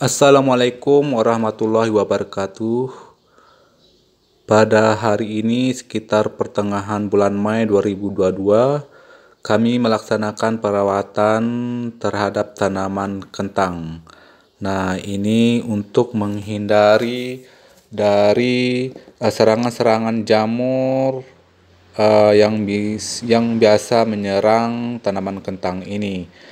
Assalamualaikum warahmatullahi wabarakatuh. Pada hari ini sekitar pertengahan bulan Mei 2022, kami melaksanakan perawatan terhadap tanaman kentang. Nah, ini untuk menghindari dari eh, serangan-serangan jamur uh, yang bis yang biasa menyerang tanaman kentang ini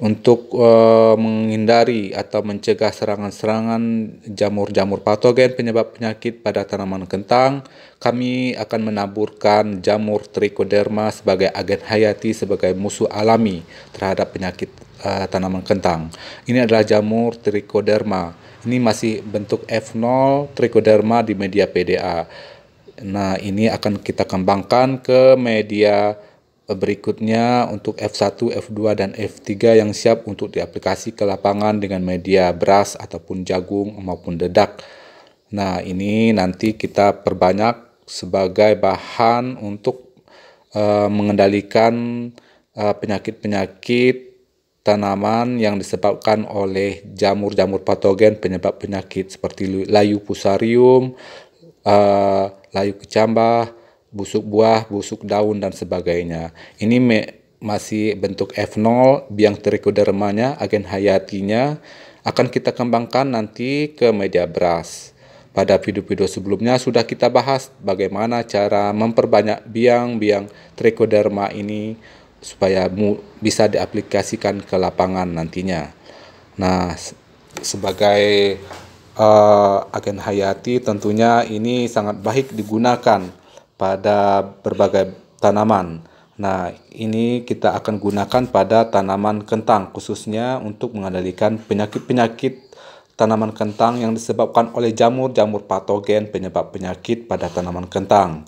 untuk uh, menghindari atau mencegah serangan-serangan jamur-jamur patogen penyebab penyakit pada tanaman kentang, kami akan menaburkan jamur trichoderma sebagai agen hayati sebagai musuh alami terhadap penyakit uh, tanaman kentang. Ini adalah jamur trichoderma. Ini masih bentuk F0 trichoderma di media PDA. Nah, ini akan kita kembangkan ke media Berikutnya untuk F1, F2, dan F3 yang siap untuk diaplikasi ke lapangan dengan media beras ataupun jagung maupun dedak. Nah ini nanti kita perbanyak sebagai bahan untuk uh, mengendalikan eh, penyakit-penyakit uh, tanaman yang disebabkan oleh jamur-jamur patogen penyebab penyakit seperti layu pusarium, uh, layu kecambah, busuk buah, busuk daun, dan sebagainya. Ini me masih bentuk F0, biang trichodermanya, agen hayatinya, akan kita kembangkan nanti ke media beras. Pada video-video sebelumnya sudah kita bahas bagaimana cara memperbanyak biang-biang trichoderma ini supaya bisa diaplikasikan ke lapangan nantinya. Nah, sebagai uh, agen hayati tentunya ini sangat baik digunakan pada berbagai tanaman. Nah, ini kita akan gunakan pada tanaman kentang khususnya untuk mengendalikan penyakit-penyakit tanaman kentang yang disebabkan oleh jamur-jamur patogen penyebab penyakit pada tanaman kentang.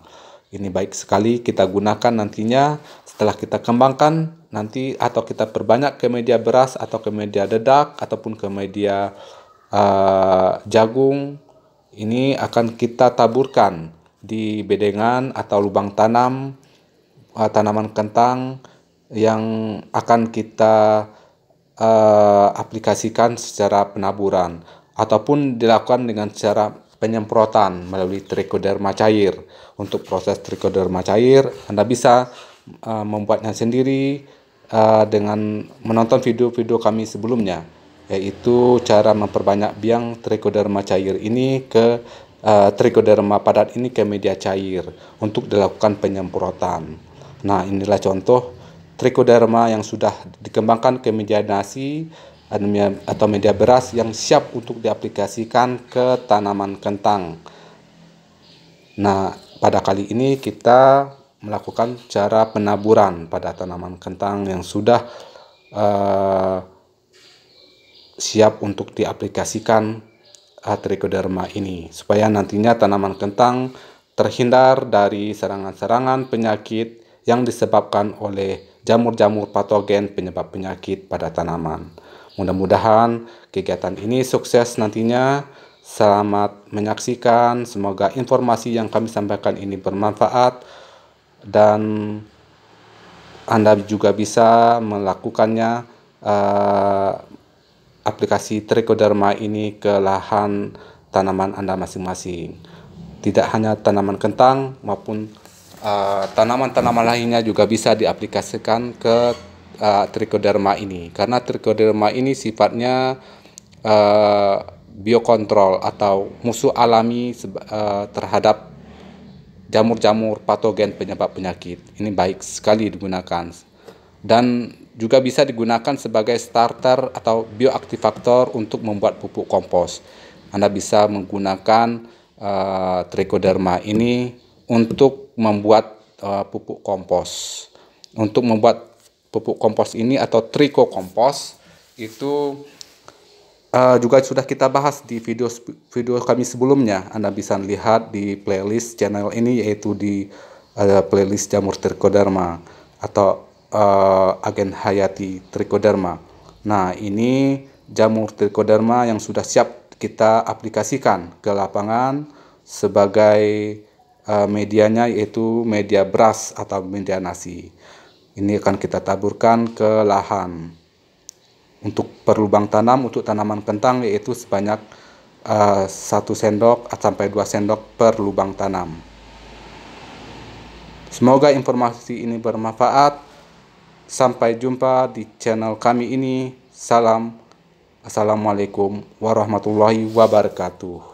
Ini baik sekali kita gunakan nantinya setelah kita kembangkan nanti atau kita perbanyak ke media beras atau ke media dedak ataupun ke media uh, jagung ini akan kita taburkan di bedengan atau lubang tanam uh, tanaman kentang yang akan kita uh, aplikasikan secara penaburan ataupun dilakukan dengan cara penyemprotan melalui trichoderma cair. Untuk proses trichoderma cair, Anda bisa uh, membuatnya sendiri uh, dengan menonton video-video kami sebelumnya, yaitu cara memperbanyak biang trichoderma cair ini ke uh, trichoderma padat ini ke media cair untuk dilakukan penyemprotan. Nah, inilah contoh trichoderma yang sudah dikembangkan ke media nasi atau media beras yang siap untuk diaplikasikan ke tanaman kentang. Nah, pada kali ini kita melakukan cara penaburan pada tanaman kentang yang sudah uh, siap untuk diaplikasikan atrikoderma ini supaya nantinya tanaman kentang terhindar dari serangan-serangan penyakit yang disebabkan oleh jamur-jamur patogen penyebab penyakit pada tanaman. Mudah-mudahan kegiatan ini sukses nantinya. Selamat menyaksikan. Semoga informasi yang kami sampaikan ini bermanfaat dan Anda juga bisa melakukannya eh, aplikasi Trichoderma ini ke lahan tanaman Anda masing-masing. Tidak hanya tanaman kentang maupun eh, tanaman-tanaman uh, lainnya juga bisa diaplikasikan ke uh, Trichoderma ini karena Trichoderma ini sifatnya uh, biokontrol atau musuh alami uh, terhadap jamur-jamur patogen penyebab penyakit. Ini baik sekali digunakan. Dan juga bisa digunakan sebagai starter atau bioaktivator untuk membuat pupuk kompos. Anda bisa menggunakan uh, trichoderma ini untuk membuat uh, pupuk kompos. Untuk membuat pupuk kompos ini atau trikokompos itu uh, juga sudah kita bahas di video video kami sebelumnya. Anda bisa lihat di playlist channel ini yaitu di uh, playlist jamur trichoderma atau uh, agen hayati trichoderma. Nah, ini jamur trichoderma yang sudah siap kita aplikasikan ke lapangan sebagai uh, medianya yaitu media beras atau media nasi. Ini akan kita taburkan ke lahan. Untuk perlubang tanam untuk tanaman kentang yaitu sebanyak uh, sendok sampai dua sendok per lubang tanam. Semoga informasi ini bermanfaat. Sampai jumpa di channel kami ini. Salam. Assalamualaikum warahmatullahi wabarakatuh.